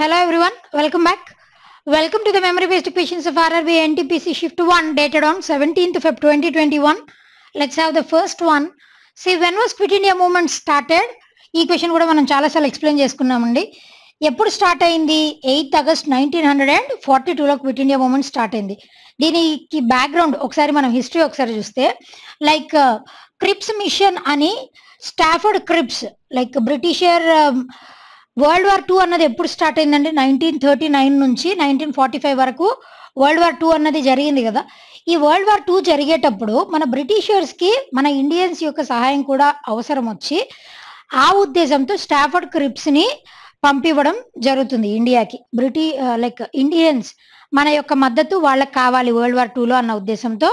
Hello everyone welcome back welcome to the memory based questions of RRB NTPC shift one dated on seventeenth fifth twenty twenty one let's have the first one see when was quit India movement started ఈ question కూడా మనం చాలాసార్లు explain చేసుకున్నామండి ఎప్పుడు start అయింది eighth August nineteen hundred and forty టూలో quit India movement start అయింది దీనికి బ్యాక్గ్రౌండ్ ఒకసారి మనం హిస్టరీ ఒకసారి చూస్తే లైక్ క్రిప్స్ మిషన్ అని Stafford క్రిప్స్ like Britisher world war two అన్నది ఎప్పుడు స్టార్ట్ అయిందండి నైన్టీన్ థర్టీ నైన్ నుంచి నైన్టీన్ ఫార్టీ ఫైవ్ వరకు వరల్డ్ వార్ టూ అన్నది జరిగింది కదా ఈ వరల్డ్ వార్ టూ జరిగేటప్పుడు మన బ్రిటిషర్స్కి మన ఇండియన్స్ యొక్క సహాయం కూడా అవసరం వచ్చి ఆ ఉద్దేశంతో స్టాఫర్డ్ క్రిప్స్ని పంపివ్వడం జరుగుతుంది ఇండియాకి బ్రిటి లైక్ ఇండియన్స్ మన యొక్క మద్దతు వాళ్ళకి కావాలి వరల్డ్ వార్ టూలో అన్న ఉద్దేశంతో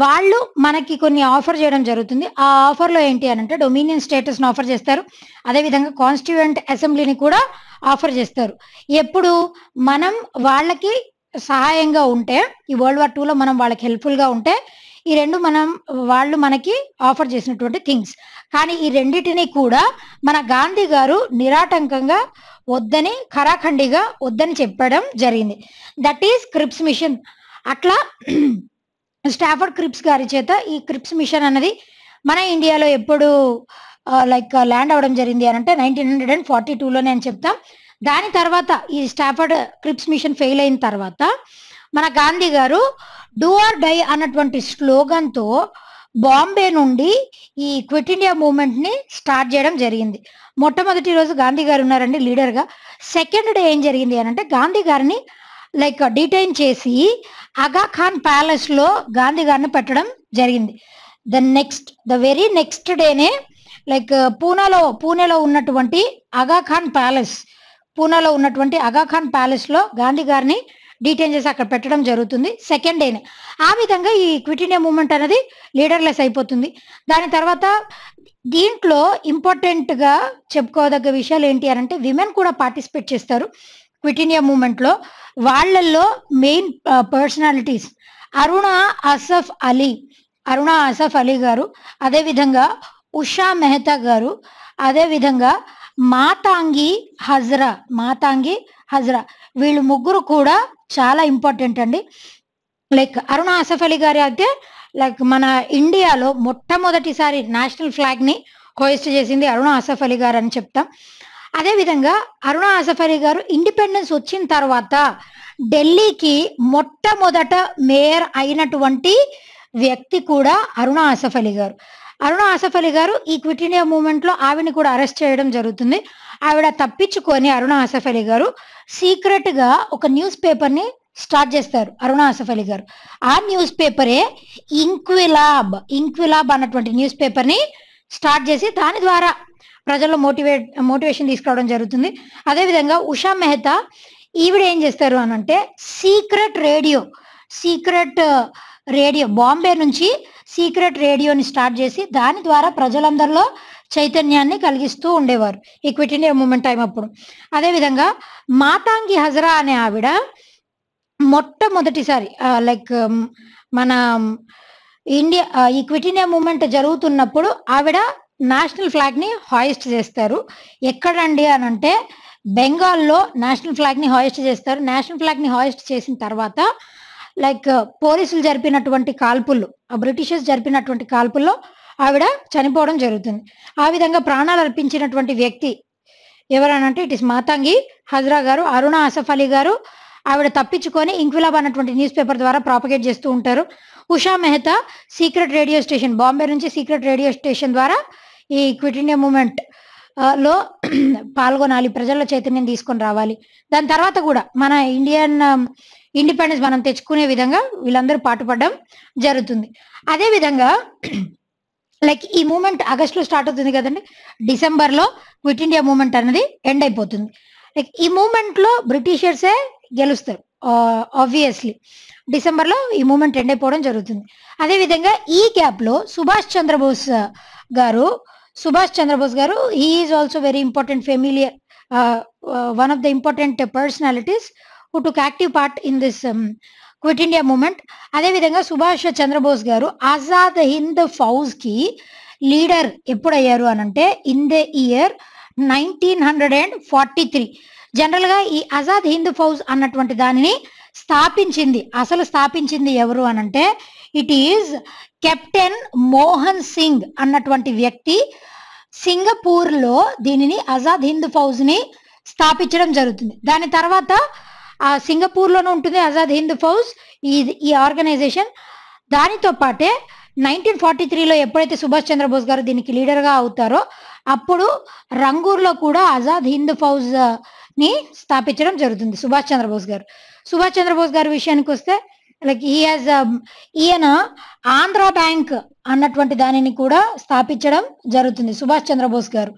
వాళ్ళు మనకి కొన్ని ఆఫర్ చేయడం జరుగుతుంది ఆ ఆఫర్లో ఏంటి అని అంటే డొమినియన్ స్టేటస్ను ఆఫర్ చేస్తారు అదేవిధంగా కాన్స్టిట్యూయెంట్ అసెంబ్లీని కూడా ఆఫర్ చేస్తారు ఎప్పుడు మనం వాళ్ళకి సహాయంగా ఉంటే ఈ వరల్డ్ వార్ టూలో మనం వాళ్ళకి హెల్ప్ఫుల్గా ఉంటే ఈ రెండు మనం వాళ్ళు మనకి ఆఫర్ చేసినటువంటి థింగ్స్ కానీ ఈ రెండింటినీ కూడా మన గాంధీ గారు నిరాటంకంగా వద్దని ఖరాఖండిగా వద్దని చెప్పడం జరిగింది దట్ ఈస్ క్రిప్స్ మిషన్ అట్లా స్టాఫర్డ్ క్రిప్స్ గారి చేత ఈ క్రిప్స్ మిషన్ అనేది మన ఇండియాలో ఎప్పుడు లైక్ ల్యాండ్ అవ్వడం జరిగింది అని అంటే నైన్టీన్ హండ్రెడ్ అండ్ ఫార్టీ టూలోనే అని చెప్తాం దాని తర్వాత ఈ స్టాఫర్డ్ క్రిప్స్ మిషన్ ఫెయిల్ అయిన తర్వాత మన గాంధీ గారు డూ ఆర్ డై అన్నటువంటి స్లోగన్తో బాంబే నుండి ఈ క్విట్ ఇండియా ని స్టార్ట్ చేయడం జరిగింది మొట్టమొదటి రోజు గాంధీ గారు ఉన్నారండి లీడర్గా సెకండ్ డే ఏం జరిగింది అని అంటే గాంధీ గారిని లైక్ డిటైన్ చేసి అగాఖాన్ ప్యాలెస్ లో గాంధీ గారిని పెట్టడం జరిగింది the next the very next డేనే లైక్ పూనాలో పూణెలో ఉన్నటువంటి అగాఖాన్ ప్యాలెస్ పూనాలో ఉన్నటువంటి అగాఖాన్ ప్యాలెస్ లో గాంధీ గారిని డీటెయిన్ చేసి అక్కడ పెట్టడం జరుగుతుంది సెకండ్ డేనే ఆ విధంగా ఈ క్విట్ ఇండియా మూమెంట్ అనేది లీడర్లెస్ అయిపోతుంది దాని తర్వాత దీంట్లో ఇంపార్టెంట్గా చెప్పుకోదగ్గ విషయాలు ఏంటి అని అంటే విమెన్ కూడా పార్టిసిపేట్ చేస్తారు క్విట్ ఇండియా మూమెంట్లో వాళ్ళల్లో మెయిన్ పర్సనాలిటీస్ అరుణ అసఫ్ అలీ అరుణ అసఫ్ అలీ గారు అదేవిధంగా ఉషా మెహతా గారు అదేవిధంగా మాతాంగి హజ్రా మాతాంగి హజ్రా వీళ్ళు ముగ్గురు కూడా చాలా ఇంపార్టెంట్ అండి లైక్ అరుణ అసఫ్ అలీ గారు అయితే లైక్ మన ఇండియాలో మొట్టమొదటిసారి నేషనల్ ఫ్లాగ్ని హోయిస్ట్ చేసింది అరుణ అసఫ్ అలీ గారు అని చెప్తాం అదేవిధంగా అరుణ అసఫరీ గారు ఇండిపెండెన్స్ వచ్చిన తర్వాత ఢిల్లీకి మొట్టమొదట మేయర్ అయినటువంటి వ్యక్తి కూడా అరుణ అసఫలి అలీ గారు అరుణ ఆసఫ్ అలీ గారు ఈ క్విట్ ఇండియా మూవ్మెంట్లో ఆవిని కూడా అరెస్ట్ చేయడం జరుగుతుంది ఆవిడ తప్పించుకొని అరుణ ఆసఫ్ అలీ గారు సీక్రెట్గా ఒక న్యూస్ పేపర్ని స్టార్ట్ చేస్తారు అరుణ ఆసఫ్ అలీ గారు ఆ న్యూస్ పేపరే ఇంక్విలాబ్ ఇంక్విలాబ్ అన్నటువంటి న్యూస్ పేపర్ని స్టార్ట్ చేసి దాని ద్వారా ప్రజల్లో మోటివేట్ మోటివేషన్ తీసుకురావడం జరుగుతుంది అదేవిధంగా ఉషా మెహతా ఈవిడ ఏం చేస్తారు అని అంటే secret radio secret radio Bombay నుంచి సీక్రెట్ రేడియోని స్టార్ట్ చేసి దాని ద్వారా ప్రజలందరిలో చైతన్యాన్ని కలిగిస్తూ ఉండేవారు ఈక్విట్ ఇండియా మూమెంట్ టైం అప్పుడు అదేవిధంగా మాతాంగి హజరా అనే ఆవిడ మొట్టమొదటిసారి లైక్ మన ఇండియా ఈక్విటీ ఇండియా మూమెంట్ జరుగుతున్నప్పుడు ఆవిడ నేషనల్ ఫ్లాగ్ని హాయిస్ట్ చేస్తారు ఎక్కడండి అని అంటే బెంగాల్లో నేషనల్ ఫ్లాగ్ని హాయిస్ట్ చేస్తారు నేషనల్ ఫ్లాగ్ని హాయిస్ట్ చేసిన తర్వాత లైక్ పోలీసులు జరిపినటువంటి కాల్పులు బ్రిటిషర్స్ జరిపినటువంటి కాల్పుల్లో ఆవిడ చనిపోవడం జరుగుతుంది ఆ విధంగా ప్రాణాలు అర్పించినటువంటి వ్యక్తి ఎవరనంటే ఇట్ ఇస్ మాతాంగి హజ్రా గారు అరుణ ఆసఫ్ అలీ గారు ఆవిడ తప్పించుకొని ఇంక్విలాబ్ అన్నటువంటి న్యూస్ పేపర్ ద్వారా ప్రాపగేట్ చేస్తూ ఉంటారు Usha Mehta secret radio station Bombay నుంచి సీక్రెట్ రేడియో స్టేషన్ ద్వారా ఈ క్విట్ ఇండియా మూమెంట్ లో పాల్గొనాలి ప్రజల్లో చైతన్యం తీసుకొని రావాలి దాని తర్వాత కూడా మన ఇండియన్ ఇండిపెండెన్స్ um, మనం తెచ్చుకునే విధంగా వీళ్ళందరూ పాటుపడడం జరుగుతుంది అదే విధంగా లైక్ ఈ మూమెంట్ లో స్టార్ట్ అవుతుంది కదండి డిసెంబర్లో క్విట్ ఇండియా మూమెంట్ అనేది ఎండ్ అయిపోతుంది లైక్ ఈ మూమెంట్లో బ్రిటిషర్సే గెలుస్తారు ఆబ్వియస్లీ డిసెంబర్లో ఈ మూమెంట్ ఎండ్ అయిపోవడం జరుగుతుంది అదేవిధంగా ఈ లో సుభాష్ చంద్రబోస్ గారు సుభాష్ చంద్రబోస్ గారు is also very important familiar one of the important personalities who took active part in this quit India movement అదేవిధంగా సుభాష్ చంద్రబోస్ గారు ఆజాద్ హింద్ ఫౌజ్ కి లీడర్ ఎప్పుడయ్యారు అని అంటే in the year nineteen hundred and forty three జనరల్గా ఈ ఆజాద్ హింద్ ఫౌజ్ అన్నటువంటి దానిని స్థాపించింది అసలు స్థాపించింది ఎవరు అనంటే it is captain Mohan Singh అన్నటువంటి వ్యక్తి సింగపూర్లో దీనిని ఆజాద్ హింద్ ఫౌజ్ని స్థాపించడం జరుగుతుంది దాని తర్వాత ఆ సింగపూర్లోనే ఉంటుంది ఆజాద్ హింద్ ఫౌజ్ ఈ ఈ ఆర్గనైజేషన్ దానితో పాటే నైన్టీన్ ఫార్టీ త్రీలో ఎప్పుడైతే సుభాష్ చంద్రబోస్ గారు దీనికి లీడర్గా అవుతారో అప్పుడు రంగూర్లో కూడా ఆజాద్ హింద్ ఫౌజ్ ని స్థాపించడం జరుగుతుంది సుభాష్ చంద్రబోస్ గారు సుభాష్ చంద్రబోస్ గారి విషయానికి వస్తే లైక్ ఈ హాజ్ ఈయన ఆంధ్ర బ్యాంక్ అన్నటువంటి దానిని కూడా స్థాపించడం జరుగుతుంది సుభాష్ చంద్రబోస్ గారు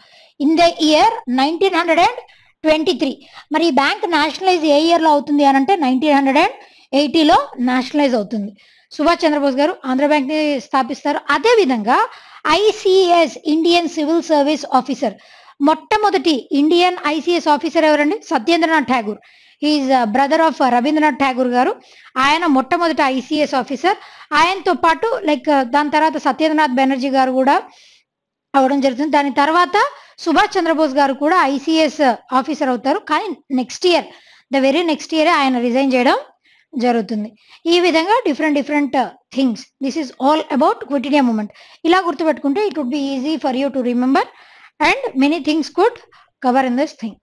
in the year nineteen hundred and twenty three మరి ఈ బ్యాంక్ నేషనలైజ్ ఏ ఇయర్లో అవుతుంది అని అంటే నైన్టీన్ హండ్రెడ్ అండ్ ఎయిటీలో నేషనలైజ్ అవుతుంది సుభాష్ చంద్రబోస్ గారు ఆంధ్ర బ్యాంక్ని స్థాపిస్తారు అదే విధంగా ICS Indian civil service officer మొట్టమొదటి ఇండియన్ ఐసిఎస్ ఆఫీసర్ ఎవరండి Satyendranath Tagore is brother of Rabindranath Tagore గారు ఆయన మొట్టమొదట ఐసీఎస్ ఆఫీసర్ ఆయనతో పాటు లైక్ uh, దాని తర్వాత సత్యేంద్రనాథ్ బెనర్జీ గారు కూడా అవడం జరుగుతుంది దాని తర్వాత సుభాష్ చంద్రబోస్ గారు కూడా ఐసీఎస్ ఆఫీసర్ అవుతారు కానీ next year the very next year ఆయన రిజైన్ చేయడం జరుగుతుంది ఈ విధంగా different different things this is all about quit India movement ఇలా గుర్తుపెట్టుకుంటే it would be easy for you to remember and many things could cover in this thing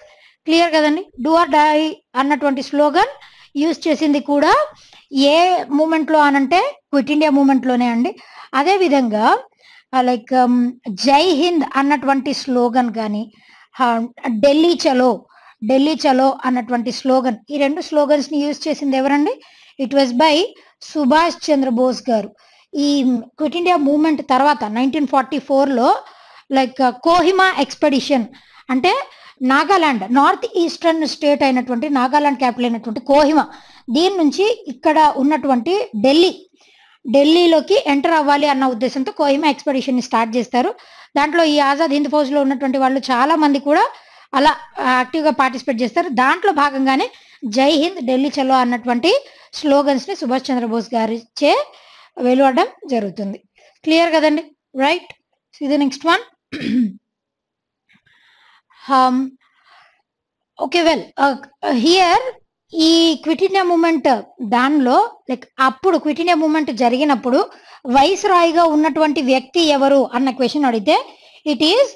clear కదండి do or die అన్నటువంటి slogan use చేసింది కూడా ఏ మూమెంట్లో అనంటే quit India మూమెంట్లోనే అండి అదే విధంగా లైక్ um, జై హింద్ అన్నటువంటి స్లోగన్ కానీ ఢిల్లీ చలో ఢిల్లీ చలో అన్నటువంటి స్లోగన్ ఈ రెండు స్లోగన్స్ని యూజ్ చేసింది ఎవరండి it was by Subhash Chandra Bose గారు ఈ క్విట్ ఇండియా మూమెంట్ తర్వాత నైన్టీన్ ఫార్టీ ఫోర్లో లైక్ కోహిమా ఎక్స్పెడిషన్ అంటే నాగాలాండ్ నార్త్ ఈస్టర్న్ స్టేట్ అయినటువంటి నాగాలాండ్ క్యాపిటల్ అయినటువంటి కోహిమ దీని నుంచి ఇక్కడ ఉన్నటువంటి ఢిల్లీ ఢిల్లీలోకి ఎంటర్ అవ్వాలి అన్న ఉద్దేశంతో కోహిమ ఎక్స్పెడిషన్ స్టార్ట్ చేస్తారు దాంట్లో ఈ ఆజాద్ హింద్ ఫౌజ్లో ఉన్నటువంటి వాళ్ళు చాలా మంది కూడా అలా యాక్టివ్గా పార్టిసిపేట్ చేస్తారు దాంట్లో భాగంగానే జై హింద్ ఢిల్లీ చలో అన్నటువంటి స్లోగన్స్ని సుభాష్ చంద్రబోస్ గారిచే వెలువడడం జరుగుతుంది క్లియర్ కదండి రైట్ ఇది next one Um, okay well here ఈ క్విట్ ఇండియా మూమెంట్ దానిలో లైక్ అప్పుడు క్విట్ ఇండియా మూమెంట్ జరిగినప్పుడు వైస్రాయిగా ఉన్నటువంటి వ్యక్తి ఎవరు అన్న క్వశ్చన్ అడిగితే it is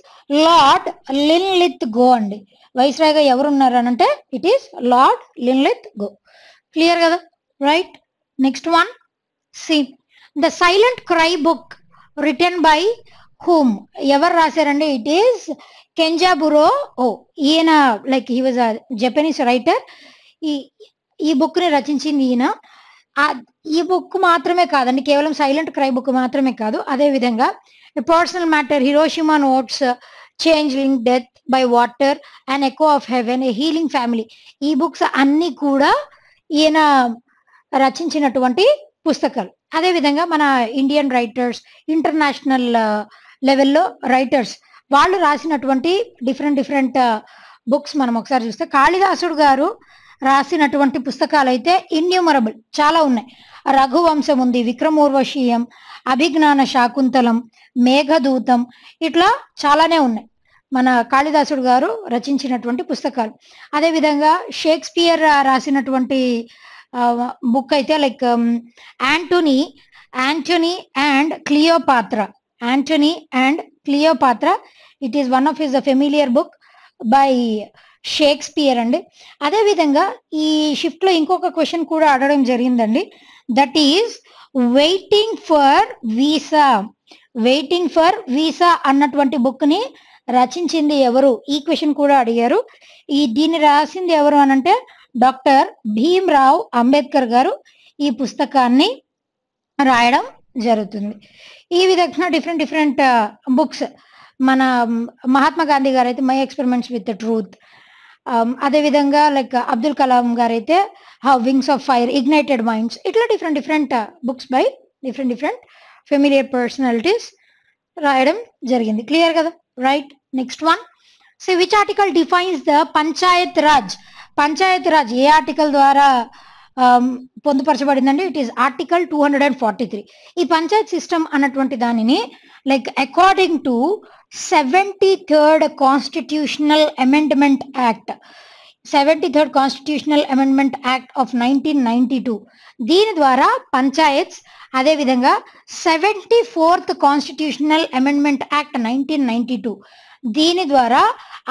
lord Linlithgow అండి వైస్రాయిగా ఎవరు ఉన్నారు అని అంటే it is lord Linlithgow clear కదా right next one see the silent cry book written by whom ఎవరు రాశారండి ఇట్ ఈస్ కెంజాబురో ఓ ఈయన like he was a Japanese writer ఈ ఈ బుక్ ని రచించింది ఈయన ఈ బుక్ మాత్రమే కాదండి కేవలం సైలెంట్ క్రై బుక్ మాత్రమే కాదు అదే విధంగా పర్సనల్ మ్యాటర్ హిరోషిమా నోట్స్ లింగ్ death by water and echo of heaven a healing family ఈ బుక్స్ అన్ని కూడా ఈయన రచించినటువంటి పుస్తకాలు అదే విధంగా మన ఇండియన్ రైటర్స్ ఇంటర్నేషనల్ లెవెల్లో రైటర్స్ వాళ్ళు రాసినటువంటి డిఫరెంట్ డిఫరెంట్ బుక్స్ మనం ఒకసారి చూస్తే కాళిదాసుడు గారు రాసినటువంటి పుస్తకాలు అయితే ఇన్యూమరబుల్ చాలా ఉన్నాయి రఘువంశం ఉంది విక్రమూర్వశీయం అభిజ్ఞాన శాకుంతలం మేఘదూతం ఇట్లా చాలానే ఉన్నాయి మన కాళిదాసుడు గారు రచించినటువంటి పుస్తకాలు అదేవిధంగా షేక్స్పియర్ రాసినటువంటి బుక్ uh, అయితే like Antony Antony and Cleopatra Antony and Cleopatra it is one of his familiar book by Shakespeare అండి అదేవిధంగా ఈ షిఫ్ట్లో ఇంకొక క్వశ్చన్ కూడా అడగడం జరిగిందండి that is waiting for visa waiting for visa అన్నటువంటి బుక్ని రచించింది ఎవరు ఈ క్వశ్చన్ కూడా అడిగారు ఈ దీన్ని రాసింది ఎవరు అనంటే డాక్టర్ భీమ్రావ్ అంబేద్కర్ గారు ఈ పుస్తకాన్ని రాయడం జరుగుతుంది ఈ విధంగా డిఫరెంట్ డిఫరెంట్ బుక్స్ మన um, మహాత్మా గాంధీ గారు అయితే my experiments with the truth విధంగా లైక్ అబ్దుల్ కలాం గారు అయితే how wings of fire ignited minds ఇట్లా different different books by different different familiar personalities రాయడం జరిగింది క్లియర్ కదా right next one so which article defines the panchayat raj panchayat raj ఏ ఆర్టికల్ ద్వారా పొందుపరచబడిందండి it is article two hundred and forty three ఈ panchayat system అన్నటువంటి దానిని like according to seventy third constitutional amendment act seventy third constitutional amendment act of nineteen ninety two దీని ద్వారా పంచాయత్స్ అదేవిధంగా seventy fourth constitutional amendment act nineteen ninety two దీని ద్వారా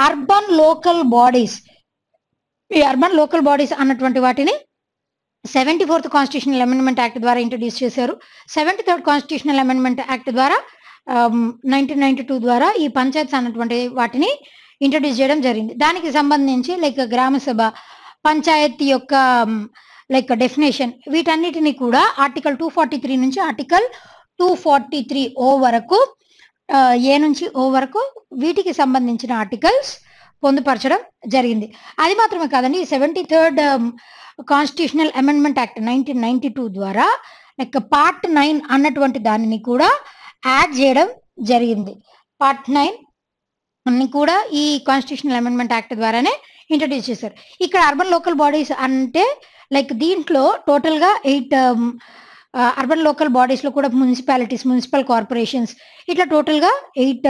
urban local bodies ఈ urban local bodies అన్నటువంటి వాటిని seventy fourth constitutional amendment act ద్వారా introduce చేశారు seventy third constitutional amendment act ద్వారా నైన్టీన్ నైన్టీ టూ ద్వారా ఈ పంచాయత్స్ అన్నటువంటి వాటిని ఇంట్రడ్యూస్ చేయడం జరిగింది దానికి సంబంధించి లైక్ గ్రామసభ పంచాయత్ యొక్క లైక్ డెఫినేషన్ వీటన్నిటిని కూడా ఆర్టికల్ టూ ఫార్టీ త్రీ నుంచి article two forty three O వరకు ఏ నుంచి ఓ వరకు వీటికి సంబంధించిన ఆర్టికల్స్ పొందుపరచడం జరిగింది అది మాత్రమే కాదండి seventy third constitutional amendment act nineteen ninety two ద్వారా లైక్ పార్ట్ నైన్ అన్నటువంటి దానిని కూడా యాడ్ చేయడం జరిగింది పార్ట్ నైన్ అన్ని కూడా ఈ కాన్స్టిట్యూషనల్ అమెండ్మెంట్ యాక్ట్ ద్వారానే ఇంట్రడ్యూస్ చేశారు ఇక్కడ అర్బన్ లోకల్ బాడీస్ అంటే లైక్ దీంట్లో టోటల్గా ఎయిట్ అర్బన్ లోకల్ బాడీస్లో కూడా మున్సిపాలిటీస్ మున్సిపల్ కార్పొరేషన్స్ ఇట్లా టోటల్గా ఎయిట్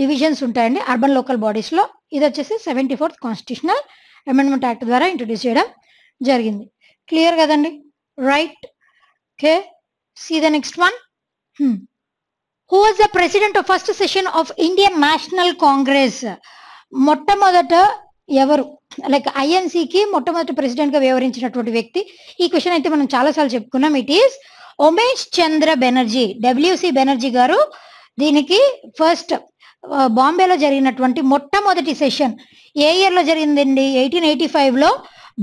డివిజన్స్ ఉంటాయండి అర్బన్ లోకల్ బాడీస్లో ఇది వచ్చేసి seventy fourth constitutional amendment act ద్వారా ఇంట్రొడ్యూస్ చేయడం జరిగింది క్లియర్ కదండి right okay see the next one who was the president of first session of Indian National Congress మొట్టమొదట ఎవరు లైక్ ఐఎన్సీకి మొట్టమొదటి ప్రెసిడెంట్గా వివరించినటువంటి వ్యక్తి ఈ క్వశ్చన్ అయితే మనం చాలాసార్లు చెప్పుకున్నాం it is Umesh Chandra Banerjee W C Banerjee గారు దీనికి ఫస్ట్ బాంబేలో జరిగినటువంటి మొట్టమొదటి సెషన్ ఏ ఇయర్లో జరిగిందండి ఎయిటీన్ ఎయిటీ ఫైవ్లో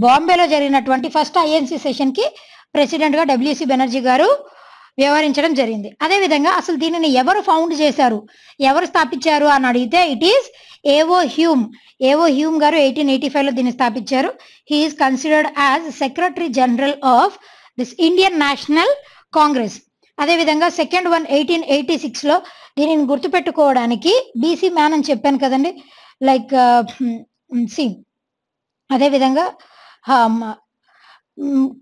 బాంబేలో జరిగినటువంటి ఫస్ట్ ఐఎన్సీ సెషన్కి ప్రెసిడెంట్గా డబ్ల్యూసి బెనర్జీ గారు వ్యవహరించడం జరిగింది అదేవిధంగా అసలు దీనిని ఎవరు ఫౌండ్ చేశారు ఎవరు స్థాపించారు అని అడిగితే it is A O Hume A O Hume గారు ఎయిటీన్ ఎయిటీ ఫైవ్లో దీన్ని స్థాపించారు he is considered as secretary general of this Indian National Congress అదేవిధంగా సెకండ్ వన్ ఎయిటీన్ ఎయిటీ సిక్స్లో దీనిని గుర్తుపెట్టుకోవడానికి బీసీ మ్యాన్ అని చెప్పాను కదండి like see uh, hmm, hmm, అదేవిధంగా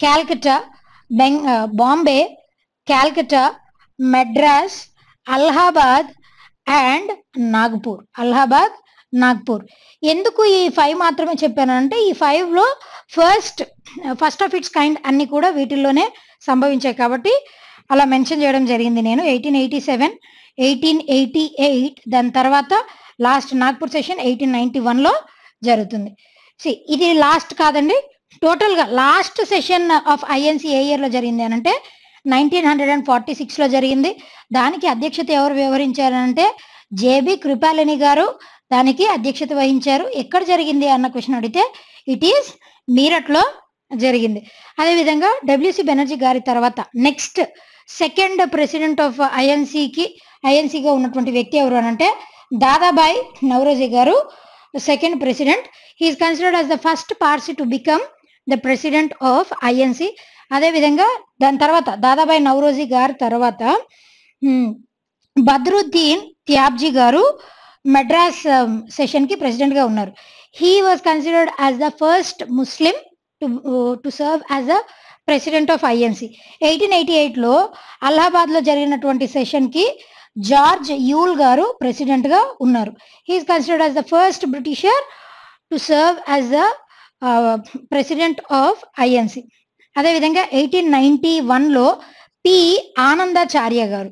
క్యాల్కటా బెంగ్ uh, బాంబే క్యాల్కటా మెడ్రాస్ అలహాబాద్ అండ్ నాగ్పూర్ అలహాబాద్ నాగ్పూర్ ఎందుకు ఈ ఫైవ్ మాత్రమే చెప్పానంటే ఈ ఫైవ్లో first first of its kind అన్ని కూడా వీటిల్లోనే సంభవించాయి కాబట్టి అలా మెన్షన్ చేయడం జరిగింది నేను eighteen eighty seven eighteen eighty eight దాని తర్వాత last Nagpur session eighteen ninety వన్లో జరుగుతుంది సి ఇది లాస్ట్ కాదండి టోటల్గా లాస్ట్ సెషన్ ఆఫ్ ఐఎన్సి ఏ ఇయర్లో జరిగింది అని అంటే నైన్టీన్ హండ్రెడ్ అండ్ ఫార్టీ సిక్స్లో జరిగింది దానికి అధ్యక్షత ఎవరు అంటే జేబి కృపాలని గారు దానికి అధ్యక్షత వహించారు ఎక్కడ జరిగింది అన్న క్వశ్చన్ అడిగితే ఇట్ ఈస్ మీరట్లో జరిగింది అదేవిధంగా డబ్ల్యూసి బెనర్జీ గారి తర్వాత నెక్స్ట్ సెకండ్ ప్రెసిడెంట్ ఆఫ్ ఐఎన్సీకి ఐఎన్సీగా ఉన్నటువంటి వ్యక్తి ఎవరు అనంటే దాదాబాయ్ నవరోజీ గారు second president he is considered as the first Parsi to become the president of INC అదేవిధంగా దాని తర్వాత దాదాబాయ్ నవరోజీ గారి తర్వాత బద్రుద్దీన్ త్యాబ్జీ గారు మెడ్రాస్ సెషన్కి ప్రెసిడెంట్గా ఉన్నారు he was considered as the first Muslim to serve as a president of INC eighteen eighty ఎయిట్లో అలహాబాద్లో జరిగినటువంటి సెషన్కి జార్జ్ యూల్ గారు ప్రెసిడెంట్గా ఉన్నారు he is considered as the first Britisher to serve as the president of INC అదేవిధంగా eighteen ninety వన్లో P Anandacharya గారు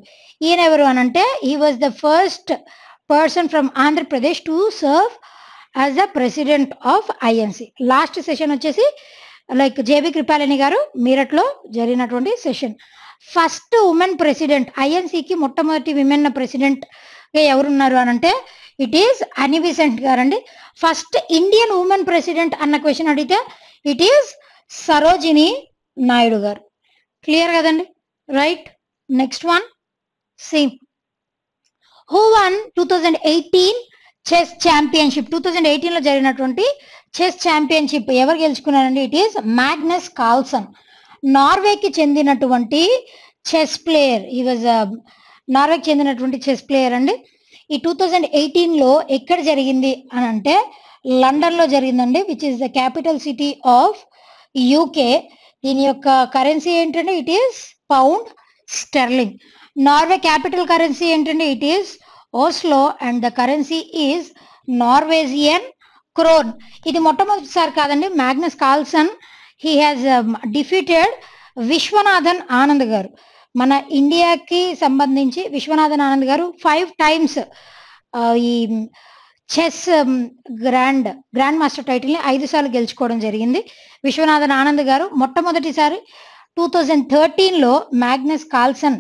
ఈయన ఎవరు అని అంటే he was the first person from Andhra Pradesh to serve as the president of INC last session వచ్చేసి like J B Kripalani గారు మీరట్లో జరిగినటువంటి సెషన్ ఫస్ట్ ఉమెన్ ప్రెసిడెంట్ ఐఎన్సీకి మొట్టమొదటి విమెన్ ప్రెసిడెంట్ ఎవరున్నారు అని అంటే ఇట్ ఈస్ గారు గారండి ఫస్ట్ ఇండియన్ ఉమెన్ ప్రెసిడెంట్ అన్న క్వశ్చన్ అడిగితే ఇట్ ఈస్ సరోజిని నాయుడు గారు క్లియర్ కదండి right next one same who one two thousand eighteen chess championship two thousand ఎయిటీన్లో జరిగినటువంటి చెస్ ఛాంపియన్షిప్ ఎవరు గెలుచుకున్నారండి ఇట్ ఈస్ మ్యాగ్నస్ కాల్సన్ నార్వేకి చెందినటువంటి చెస్ ప్లేయర్ ఈ వాజ్ నార్వేకి చెందినటువంటి చెస్ ప్లేయర్ అండి ఈ టూ థౌజండ్ ఎయిటీన్లో ఎక్కడ జరిగింది అని అంటే లండన్లో జరిగిందండి which is the capital city of UK దీని యొక్క కరెన్సీ ఏంటంటే it is pound sterling Norway capital currency ఏంటంటే it is Oslo and the currency is Norwegian krone ఇది మొట్టమొదటిసారి కాదండి Magnus Carlsen he has defeated Viswanathan Anand గారు మన ఇండియాకి సంబంధించి విశ్వనాథన్ ఆనంద్ గారు ఫైవ్ టైమ్స్ ఈ చెస్ గ్రాండ్ గ్రాండ్ మాస్టర్ టైటిల్ని ఐదు సార్లు గెలుచుకోవడం జరిగింది విశ్వనాథన్ ఆనంద్ గారు మొట్టమొదటిసారి టూ థౌజండ్ థర్టీన్లో మ్యాగ్నస్ కాల్సన్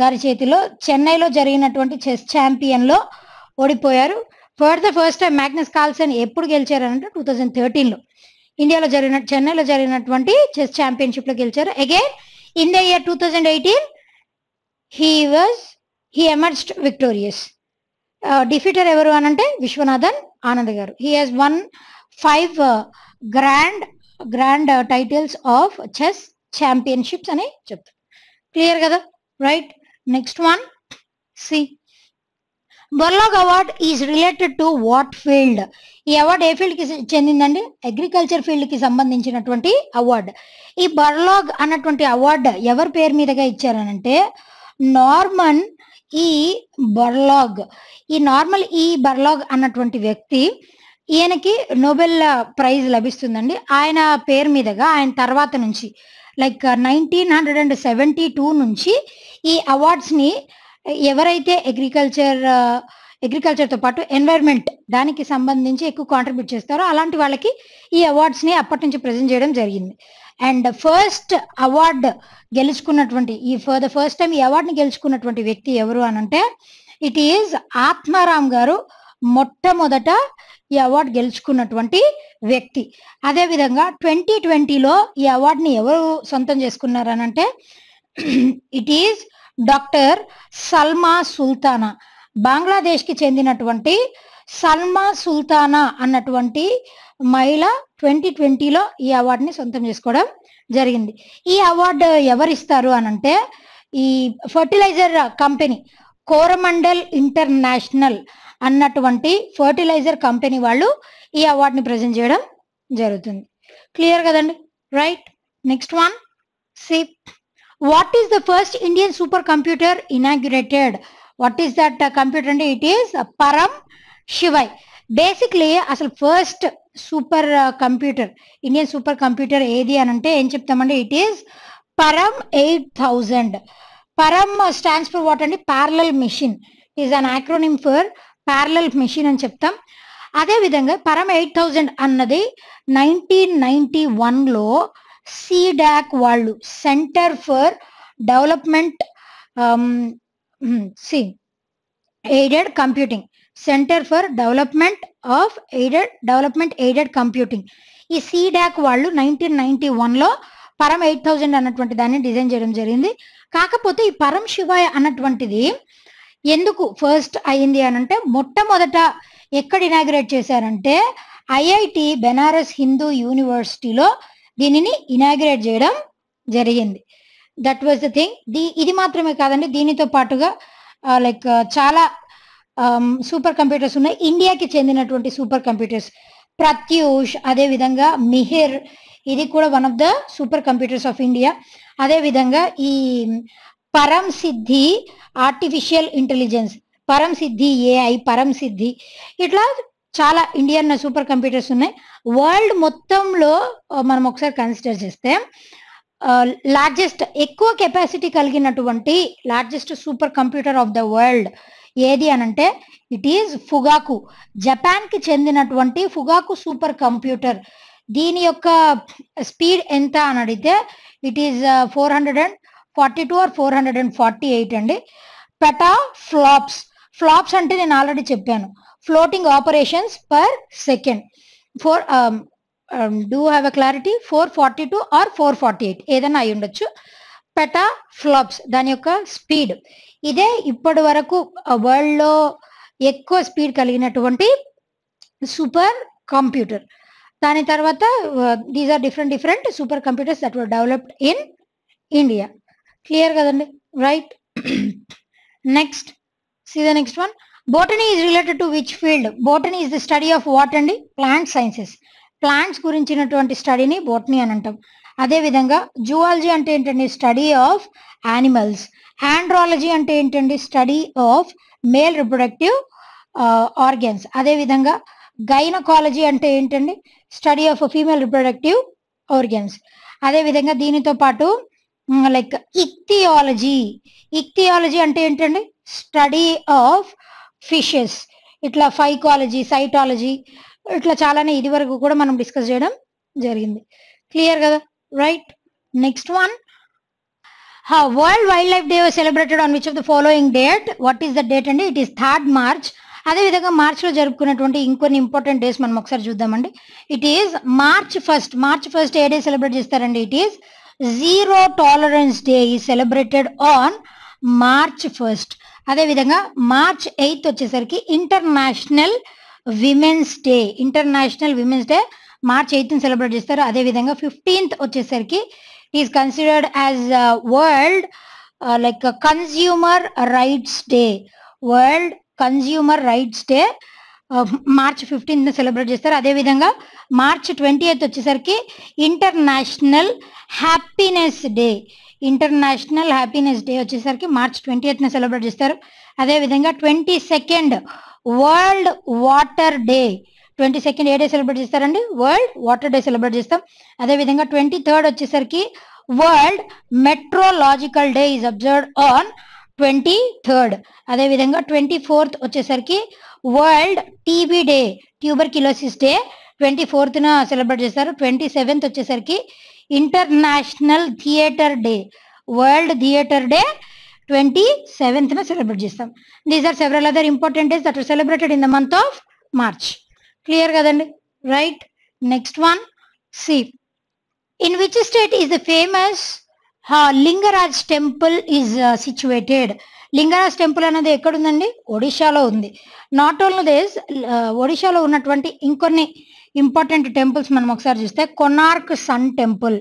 గారి చేతిలో చెన్నైలో జరిగినటువంటి చెస్ ఛాంపియన్లో ఓడిపోయారు for the first time Magnus Carlsen ఎప్పుడు గెలిచారంటే టూ థౌజండ్ థర్టీన్లో ఇండియాలో జరిగిన చెన్నైలో జరిగినటువంటి చెస్ ఛాంపియన్షిప్ లో గెలిచారు again in the year two thousand eighteen he was he emerged victorious defeater ఎవరు అని అంటే విశ్వనాథన్ ఆనంద్ గారు he has won five grand grand titles of chess championships అని చెప్తారు క్లియర్ కదా right next one see Borlaug award is related to what field ఈ award ఏ ఫీల్డ్కి చెందిందండి అగ్రికల్చర్ ఫీల్డ్కి సంబంధించినటువంటి అవార్డ్ ఈ బర్లాగ్ అన్నటువంటి అవార్డు ఎవరి పేరు మీదగా ఇచ్చారనంటే నార్మన్ e. ఈ బర్లాగ్ ఈ నార్మల్ ఈ బర్లాగ్ అన్నటువంటి వ్యక్తి ఈయనకి నోబెల్ ప్రైజ్ లభిస్తుందండి ఆయన పేరు మీదగా ఆయన తర్వాత నుంచి like nineteen hundred and seventy two నుంచి ఈ అవార్డ్స్ని ఎవరైతే అగ్రికల్చర్ అగ్రికల్చర్తో పాటు ఎన్వైర్న్మెంట్ దానికి సంబంధించి ఎక్కువ కాంట్రిబ్యూట్ చేస్తారో అలాంటి వాళ్ళకి ఈ అవార్డ్స్ని అప్పటి నుంచి ప్రజెంట్ చేయడం జరిగింది అండ్ ఫస్ట్ అవార్డ్ గెలుచుకున్నటువంటి ఈ ఫర్ ద ఫస్ట్ టైం ఈ అవార్డుని గెలుచుకున్నటువంటి వ్యక్తి ఎవరు అనంటే ఇట్ ఈజ్ ఆత్మారాం గారు మొట్టమొదట ఈ అవార్డు గెలుచుకున్నటువంటి వ్యక్తి అదేవిధంగా ట్వంటీ ట్వంటీలో ఈ అవార్డుని ఎవరు సొంతం చేసుకున్నారనంటే it is doctor Salma Sultana బంగ్లాదేశ్కి చెందినటువంటి సల్మా సుల్తానా అన్నటువంటి మహిళ ట్వంటీ ట్వంటీలో ఈ అవార్డుని సొంతం చేసుకోవడం జరిగింది ఈ అవార్డు ఎవరిస్తారు అనంటే ఈ ఫర్టిలైజర్ కంపెనీ కోరమండల్ ఇంటర్నేషనల్ అన్నటువంటి ఫర్టిలైజర్ కంపెనీ వాళ్ళు ఈ అవార్డుని ప్రజెంట్ చేయడం జరుగుతుంది క్లియర్ కదండి రైట్ నెక్స్ట్ వన్ సిప్ what is the first Indian super computer What what is that computer అంటే it is Param Shivay basically అసలు first super computer Indian super computer ఏది అని అంటే ఏం చెప్తామంటే it is Param eight thousand Param stands for what అండి parallel machine is an acronym for parallel machine అని చెప్తాం అదేవిధంగా పరమ్ ఎయిట్ థౌజండ్ అన్నది నైన్టీన్ నైన్టీ వన్లో లో సిడాక్ వాళ్ళు centre for development C aided computing centre for development of aided development aided computing ఈ CDAC వాళ్ళు నైన్టీన్ నైన్టీ వన్లో పరం ఎయిట్ థౌజండ్ అన్నటువంటి దాన్ని డిజైన్ చేయడం జరిగింది కాకపోతే ఈ పరం శివాయ అన్నటువంటిది ఎందుకు ఫస్ట్ అయింది అని అంటే మొట్టమొదట ఎక్కడ ఇనాగ్రేట్ చేశారంటే ఐఐటి బెనారస్ హిందూ యూనివర్సిటీలో దీనిని ఇనాగ్రేట్ చేయడం జరిగింది దట్ వాజ్ ద థింగ్ దీ ఇది మాత్రమే కాదండి దీనితో పాటుగా లైక్ చాలా సూపర్ కంప్యూటర్స్ ఉన్నాయి ఇండియాకి చెందినటువంటి సూపర్ కంప్యూటర్స్ ప్రత్యూష్ అదేవిధంగా మిహిర్ ఇది కూడా one of the super computers of India అదేవిధంగా ఈ పరం సిద్ధి ఆర్టిఫిషియల్ ఇంటెలిజెన్స్ పరం సిద్ధి ఏఐ పరం సిద్ధి ఇట్లా చాలా ఇండియన్ సూపర్ కంప్యూటర్స్ ఉన్నాయి వరల్డ్ మొత్తంలో మనం ఒకసారి కన్సిడర్ చేస్తే లార్జెస్ట్ ఎక్కువ కెపాసిటీ కలిగినటువంటి largest super computer of the world ఏది అనంటే ఇట్ ఈజ్ ఫుగాకు జపాన్కి చెందినటువంటి ఫుగాకు సూపర్ కంప్యూటర్ దీని యొక్క స్పీడ్ ఎంత అని అడిగితే it is four hundred and forty two or four hundred and forty eight అండి పెటా ఫ్లాప్స్ ఫ్లాప్స్ అంటే నేను ఆల్రెడీ చెప్పాను floating operations per second four do for um, clarity four forty two or four forty eight ఏదైనా అయి ఉండొచ్చు పెటా flops దాని యొక్క speed ఇదే ఇప్పటి వరకు వరల్డ్లో ఎక్కువ స్పీడ్ కలిగినటువంటి సూపర్ కంప్యూటర్ దాని తర్వాత these are different different super computers that were developed in India clear కదండి right next see the next one botany is related to which field botany is the study of what అండి plant sciences plants గురించినటువంటి స్టడీని botany అని అంటాం అదేవిధంగా zoology అంటే ఏంటండి study of animals andrology అంటే ఏంటండి study of male reproductive organs అదేవిధంగా గైనకాలజీ అంటే ఏంటండి study of female reproductive organs అదేవిధంగా దీనితో పాటు లైక్ ఇక్తియాలజీ ఇక్తియాలజీ అంటే ఏంటండి స్టడీ ఆఫ్ ఫిషెస్ ఇట్లా ఫైకాలజీ సైటాలజీ ఇట్లా చాలానే ఇది వరకు కూడా మనం డిస్కస్ చేయడం జరిగింది క్లియర్ కదా right next one world wild life day celebrated on which of the following date what is the date అండి ఇట్ ఈస్ థర్డ్ మార్చ్ అదేవిధంగా మార్చ్లో జరుపుకున్నటువంటి ఇంకొన్ని ఇంపార్టెంట్ డేస్ మనం ఒకసారి చూద్దామండి it is March first March first ఏ డే సెలబ్రేట్ చేస్తారండి it is zero tolerance day is celebrated on March first అదేవిధంగా మార్చ్ ఎయిత్ వచ్చేసరికి international women's day international women's day March ఎయిత్ని సెలబ్రేట్ చేస్తారు అదేవిధంగా ఫిఫ్టీన్త్ వచ్చేసరికి is considered as world like consumer rights day world consumer rights day March fifteenth celebrate చేస్తారు అదేవిధంగా March twenty eighth వచ్చేసరికి international happiness day international happiness day వచ్చేసరికి March twenty ఎయిత్న celebrate చేస్తారు అదేవిధంగా twenty second world water day twenty second ఏ day celebrate చేస్తారండి world water day celebrate చేస్తాం అదేవిధంగా ట్వంటీ థర్డ్ వచ్చేసరికి world metrological day is observed on twenty third అదేవిధంగా ట్వంటీ ఫోర్త్ వచ్చేసరికి world TB day tuberculosis day twenty ఫోర్త్న celebrate చేస్తారు twenty seventh వచ్చేసరికి international theatre day world theatre day twenty సెవెంత్న celebrate చేస్తాం these are several other important days that are celebrated in the month of March clear కదండి right next one see in which state is the famous Lingaraj temple is situated Lingaraj temple అనేది ఎక్కడుందండి ఒడిశాలో ఉంది not only does ఒడిశాలో ఉన్నటువంటి ఇంకొన్ని important temples మనం ఒకసారి చూస్తే Konark sun temple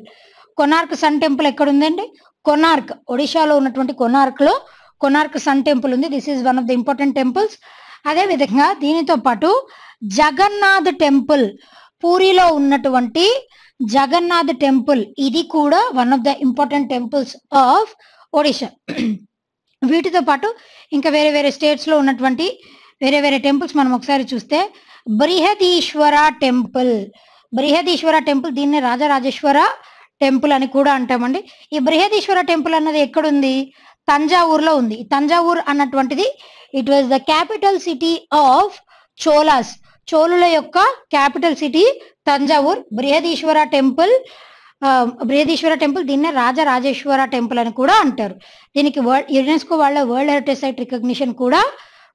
Konark sun temple ఎక్కడ ఉందండి కొనార్క్ ఒడిశాలో ఉన్నటువంటి కొనార్క్లో కొనార్క్ సన్ టెంపుల్ ఉంది this is one of the important temples అదేవిధంగా దీనితో పాటు జగన్నాథ్ టెంపుల్ పూరిలో ఉన్నటువంటి జగన్నాథ్ టెంపుల్ ఇది కూడా one of the important temples of Odisha వీటితో పాటు ఇంకా వేరే వేరే స్టేట్స్లో ఉన్నటువంటి వేరే వేరే టెంపుల్స్ మనం ఒకసారి చూస్తే బృహదీశ్వర టెంపుల్ బృహదీశ్వర టెంపుల్ దీన్ని రాజరాజేశ్వర టెంపుల్ అని కూడా అంటామండి ఈ బృహదీశ్వర టెంపుల్ అన్నది ఎక్కడుంది తంజావూర్లో ఉంది తంజావూర్ అన్నటువంటిది it was the capital city of Cholas చోళుల యొక్క capital city Thanjavur Brihadeeswara temple Brihadeeswara temple దీన్నే రాజరాజేశ్వర టెంపుల్ అని కూడా అంటారు దీనికి వరల్డ్ యునెస్కో వాళ్ళ వరల్డ్ హెరిటేజ్ సైట్ రికగ్నిషన్ కూడా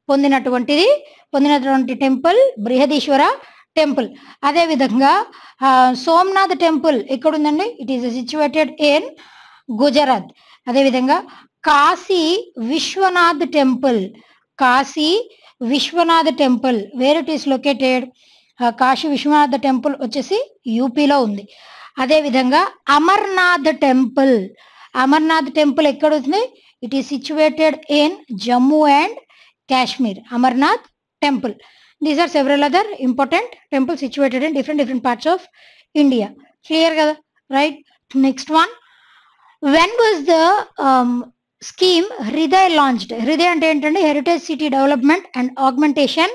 పొందినటువంటిది పొందినటువంటి టెంపుల్ బృహదీశ్వర టెంపుల్ అదేవిధంగా సోమనాథ్ టెంపుల్ ఎక్కడ ఉందండి it is situated in Gujarat అదేవిధంగా Kashi Vishwanath temple Kashi Vishwanath temple where it is located Kashi Vishwanath temple వచ్చేసి యూపీలో ఉంది అదేవిధంగా అమర్నాథ్ టెంపుల్ అమర్నాథ్ టెంపుల్ ఎక్కడ ఉంది it is situated in Jammu and Kashmir, Amarnath temple. These are several other important temples situated in different different parts of India. Clear, right? Next one. When was the um, scheme Hriday launched Hriday అంటే ఏంటంటే heritage city development and augmentation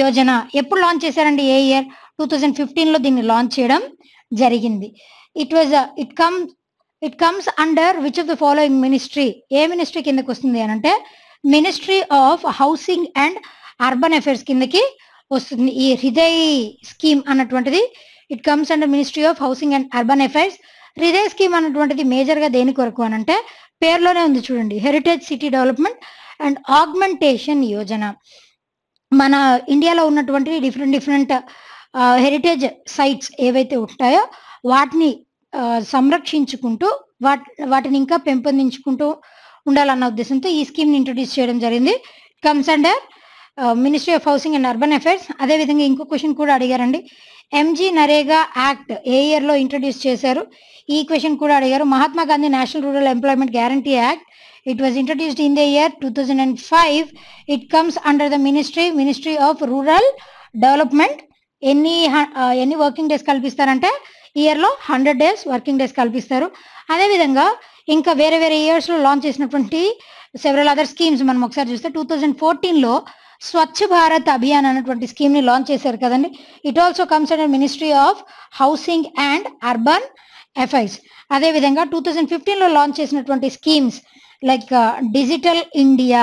Yojana ఎప్పుడు launch చేశారండి ఏ year two thousand ఫిఫ్టీన్లో దీన్ని launch చేయడం జరిగింది it was it comes it comes under which of the following ministry ఏ ministry కిందకు వస్తుంది అని అంటే ministry of housing and urban affairs కిందకి వస్తుంది ఈ హృదయ్ స్కీమ్ అన్నటువంటిది it comes and ministry of housing and urban affairs Hriday scheme అన్నటువంటిది మేజర్గా దేని కొరకు అని అంటే పేర్లోనే ఉంది చూడండి heritage city development and augmentation Yojana మన ఇండియాలో ఉన్నటువంటి డిఫరెంట్ డిఫరెంట్ హెరిటేజ్ సైట్స్ ఏవైతే ఉంటాయో వాటిని సంరక్షించుకుంటూ వాటిని ఇంకా పెంపొందించుకుంటూ ఉండాలన్న ఉద్దేశంతో ఈ స్కీమ్ని ఇంట్రొడ్యూస్ చేయడం జరిగింది comes under ministry of housing and urban affairs అదేవిధంగా ఇంకో క్వశ్చన్ కూడా అడిగారండి ఎంజీ నరేగా యాక్ట్ ఏ ఇయర్లో ఇంట్రొడ్యూస్ చేశారు ఈ క్వశ్చన్ కూడా అడిగారు Mahatma Gandhi national rural employment guarantee act it was introduced in the year two thousand and five it comes under the ministry ministry of rural development ఎన్ని ఎన్ని వర్కింగ్ డేస్ కల్పిస్తారంటే ఇయర్లో హండ్రెడ్ డేస్ వర్కింగ్ డేస్ కల్పిస్తారు అదేవిధంగా ఇంకా వేరే వేరే ఇయర్స్లో లాంచ్ చేసినటువంటి సెవెరల్ అదర్ స్కీమ్స్ మనం ఒకసారి చూస్తే టూ థౌజండ్ ఫోర్టీన్లో స్వచ్ఛ భారత్ అభియాన్ అనేటువంటి స్కీమ్ని లాంచ్ చేశారు కదండి it also comes and ministry of housing and urban అదే విధంగా టూ థౌజండ్ ఫిఫ్టీన్లో లాంచ్ చేసినటువంటి schemes like digital India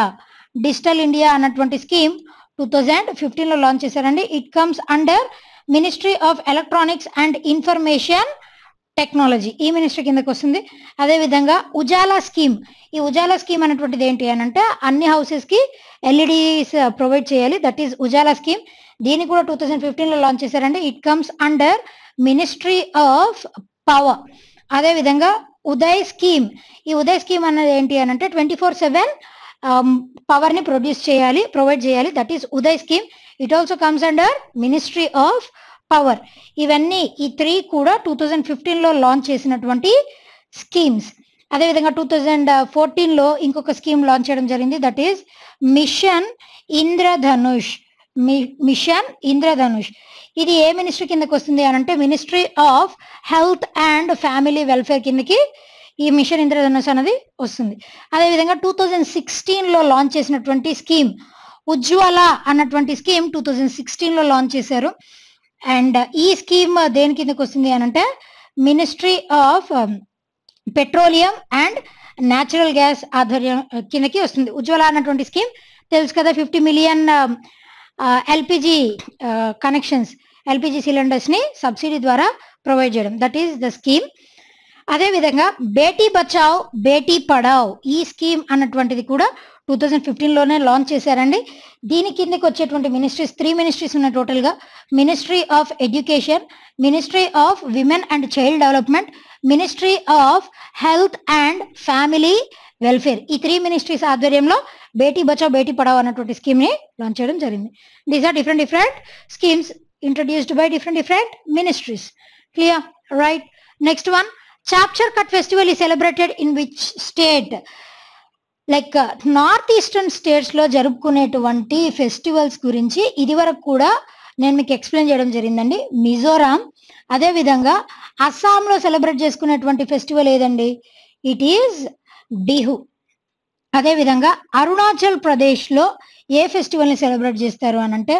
digital India అన్నటువంటి స్కీమ్ టూ థౌజండ్ ఫిఫ్టీన్లో లాంచ్ చేశారండి it comes under ministry of electronics and information technology ఈ minister కిందకు వస్తుంది అదేవిధంగా ఉజాలా స్కీమ్ ఈ ఉజాలా స్కీమ్ అనేటువంటిది ఏంటి అని అంటే అన్ని హౌసెస్కి ఎల్ఈడీస్ ప్రొవైడ్ చేయాలి దట్ ఈస్ ఉజాలా స్కీమ్ దీన్ని కూడా టూ థౌజండ్ ఫిఫ్టీన్లో లాంచ్ చేశారంటే it comes under ministry of power అదేవిధంగా ఉదయ్ స్కీమ్ ఈ ఉదయ్ స్కీమ్ అన్నది ఏంటి అని అంటే ట్వంటీ ఫోర్ సెవెన్ పవర్ని ప్రొడ్యూస్ చేయాలి ప్రొవైడ్ చేయాలి that is Uday scheme it also comes under ministry of power ఇవన్నీ ఈ త్రీ కూడా టూ థౌజండ్ ఫిఫ్టీన్లో లాంచ్ చేసినటువంటి స్కీమ్స్ అదేవిధంగా టూ థౌజండ్ ఫోర్టీన్లో ఇంకొక స్కీమ్ లాంచ్ చేయడం జరిగింది that is mission Indradhanush mission Indradhanush ఇది ఏ మినిస్ట్రీ కిందకి వస్తుంది అని అంటే ministry of health and family welfare కిందకి ఈ మిషన్ ఇంద్రధనుష్ అనేది వస్తుంది అదేవిధంగా టూ థౌజండ్ సిక్స్టీన్లో లాంచ్ చేసినటువంటి స్కీమ్ ఉజ్వల అన్నటువంటి స్కీమ్ టూ థౌజండ్ సిక్స్టీన్లో లాంచ్ చేశారు అండ్ ఈ స్కీమ్ దేని కిందకి వస్తుంది అనంటే ministry of petroleum and natural gas ఆధ్వర్యం కిందకి వస్తుంది ఉజ్వల అన్నటువంటి స్కీమ్ తెలుసు కదా fifty million um, uh, LPG uh, connections LPG సిలిండర్స్ని సబ్సిడీ ద్వారా ప్రొవైడ్ చేయడం దట్ ఈస్ ద స్కీమ్ అదేవిధంగా బేటీ బచావ్ బేటీ పడావ్ ఈ స్కీమ్ అన్నటువంటిది కూడా టూ థౌజండ్ ఫిఫ్టీన్లోనే లాంచ్ చేశారండి దీని కిందకి వచ్చేటువంటి మినిస్ట్రీస్ త్రీ మినిస్ట్రీస్ ఉన్నాయి టోటల్గా ministry of education ministry of women and child development ministry of health and family welfare ఈ త్రీ మినిస్ట్రీస్ ఆధ్వర్యంలో బేటీ బచావ్ బేటీ పడావ్ అన్నటువంటి స్కీమ్ని లాంచ్ చేయడం జరిగింది these are different different schemes introduced by different different ministries clear right next one Chapchar Kut festival is celebrated in which state like north eastern స్టేట్స్లో జరుపుకునేటువంటి festivals గురించి ఇదివరకు కూడా నేను మీకు ఎక్స్ప్లెయిన్ చేయడం జరిగిందండి మిజోరాం అదేవిధంగా అస్సాంలో సెలబ్రేట్ చేసుకునేటువంటి ఫెస్టివల్ ఏదండి ఇట్ ఈజ్ బిహు అదేవిధంగా అరుణాచల్ ప్రదేశ్లో ఏ ఫెస్టివల్ని సెలబ్రేట్ చేస్తారు అని అంటే